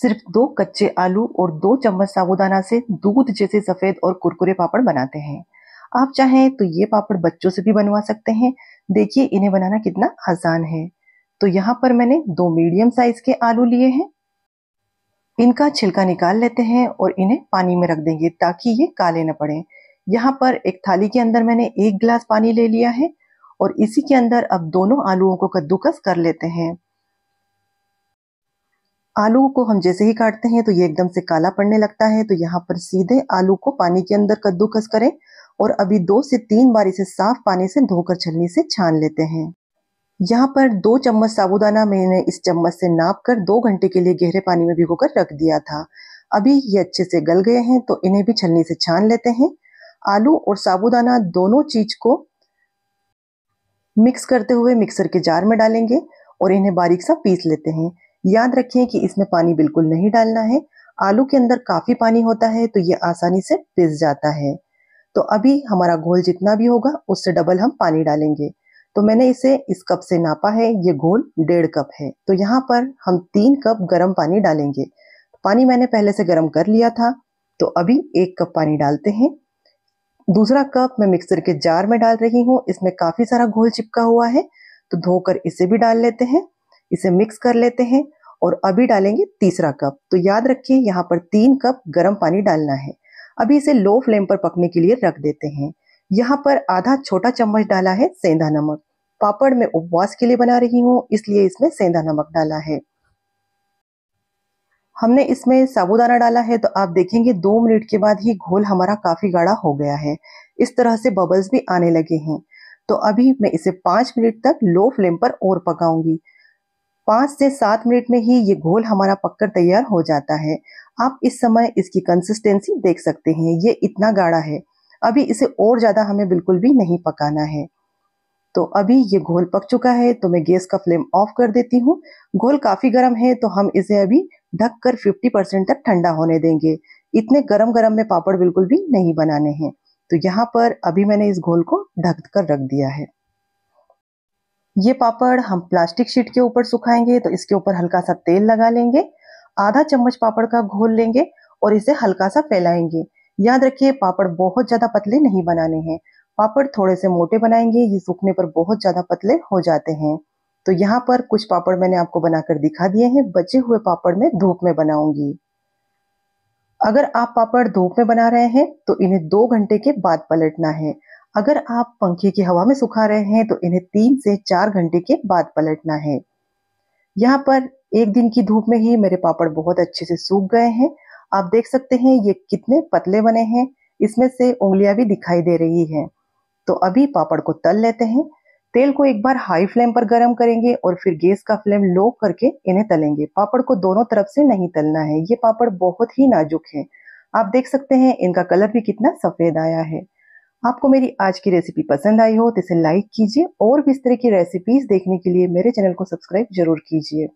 सिर्फ दो कच्चे आलू और दो चम्मच साबुदाना से दूध जैसे सफ़ेद और कुरकुरे पापड़ बनाते हैं आप चाहें तो ये पापड़ बच्चों से भी बनवा सकते हैं देखिए इन्हें बनाना कितना आसान है तो यहाँ पर मैंने दो मीडियम साइज के आलू लिए हैं इनका छिलका निकाल लेते हैं और इन्हें पानी में रख देंगे ताकि ये काले न पड़े यहाँ पर एक थाली के अंदर मैंने एक गिलास पानी ले लिया है और इसी के अंदर अब दोनों आलूओं को कद्दूकस कर लेते हैं आलू को हम जैसे ही काटते हैं तो ये एकदम से काला पड़ने लगता है तो यहाँ पर सीधे आलू को पानी के अंदर कद्दूकस करें और अभी दो से तीन बार इसे साफ पानी से धोकर छलनी से छान लेते हैं यहाँ पर दो चम्मच साबुदाना मैंने इस चम्मच से नाप कर दो घंटे के लिए गहरे पानी में भिगो कर रख दिया था अभी ये अच्छे से गल गए हैं तो इन्हें भी छलनी से छान लेते हैं आलू और साबुदाना दोनों चीज को मिक्स करते हुए मिक्सर के जार में डालेंगे और इन्हें बारीक सा पीस लेते हैं याद रखें कि इसमें पानी बिल्कुल नहीं डालना है आलू के अंदर काफ़ी पानी होता है तो ये आसानी से पिस जाता है तो अभी हमारा घोल जितना भी होगा उससे डबल हम पानी डालेंगे तो मैंने इसे इस कप से नापा है ये घोल डेढ़ कप है तो यहाँ पर हम तीन कप गर्म पानी डालेंगे पानी मैंने पहले से गर्म कर लिया था तो अभी एक कप पानी डालते हैं दूसरा कप मैं मिक्सर के जार में डाल रही हूँ इसमें काफ़ी सारा घोल चिपका हुआ है तो धोकर इसे भी डाल लेते हैं इसे मिक्स कर लेते हैं और अभी डालेंगे तीसरा कप तो याद रखिए यहाँ पर तीन कप गर्म पानी डालना है अभी इसे लो फ्लेम पर पकने के लिए रख देते हैं यहाँ पर आधा छोटा चम्मच डाला है सेंधा नमक पापड़ में उपवास के लिए बना रही हूँ इसलिए इसमें सेंधा नमक डाला है हमने इसमें साबुदाना डाला है तो आप देखेंगे दो मिनट के बाद ही घोल हमारा काफ़ी गाढ़ा हो गया है इस तरह से बबल्स भी आने लगे हैं तो अभी मैं इसे पांच मिनट तक लो फ्लेम पर और पकाऊंगी पाँच से सात मिनट में ही ये घोल हमारा पककर तैयार हो जाता है आप इस समय इसकी कंसिस्टेंसी देख सकते हैं ये इतना गाढ़ा है अभी इसे और ज़्यादा हमें बिल्कुल भी नहीं पकाना है तो अभी ये घोल पक चुका है तो मैं गैस का फ्लेम ऑफ कर देती हूँ घोल काफ़ी गर्म है तो हम इसे अभी ढक कर फिफ्टी परसेंट तक ठंडा होने देंगे इतने गरम गरम में पापड़ बिल्कुल भी नहीं बनाने हैं तो यहाँ पर अभी मैंने इस घोल को ढक कर रख दिया है ये पापड़ हम प्लास्टिक शीट के ऊपर सुखाएंगे तो इसके ऊपर हल्का सा तेल लगा लेंगे आधा चम्मच पापड़ का घोल लेंगे और इसे हल्का सा फैलाएंगे याद रखिए पापड़ बहुत ज़्यादा पतले नहीं बनाने हैं पापड़ थोड़े से मोटे बनाएंगे ये सूखने पर बहुत ज़्यादा पतले हो जाते हैं तो यहाँ पर कुछ पापड़ मैंने आपको बनाकर दिखा दिए हैं बचे हुए पापड़ में धूप में बनाऊंगी अगर आप पापड़ धूप में बना रहे हैं तो इन्हें दो घंटे के बाद पलटना है अगर आप पंखे की हवा में सुखा रहे हैं तो इन्हें तीन से चार घंटे के बाद पलटना है यहाँ पर एक दिन की धूप में ही मेरे पापड़ बहुत अच्छे से सूख गए हैं आप देख सकते हैं ये कितने पतले बने हैं इसमें से उंगलियां भी दिखाई दे रही हैं तो अभी पापड़ को तल लेते हैं तेल को एक बार हाई फ्लेम पर गर्म करेंगे और फिर गैस का फ्लेम लो करके इन्हें तलेंगे पापड़ को दोनों तरफ से नहीं तलना है ये पापड़ बहुत ही नाजुक है आप देख सकते हैं इनका कलर भी कितना सफेद आया है आपको मेरी आज की रेसिपी पसंद आई हो तो इसे लाइक कीजिए और भी इस तरह की रेसिपीज देखने के लिए मेरे चैनल को सब्सक्राइब जरूर कीजिए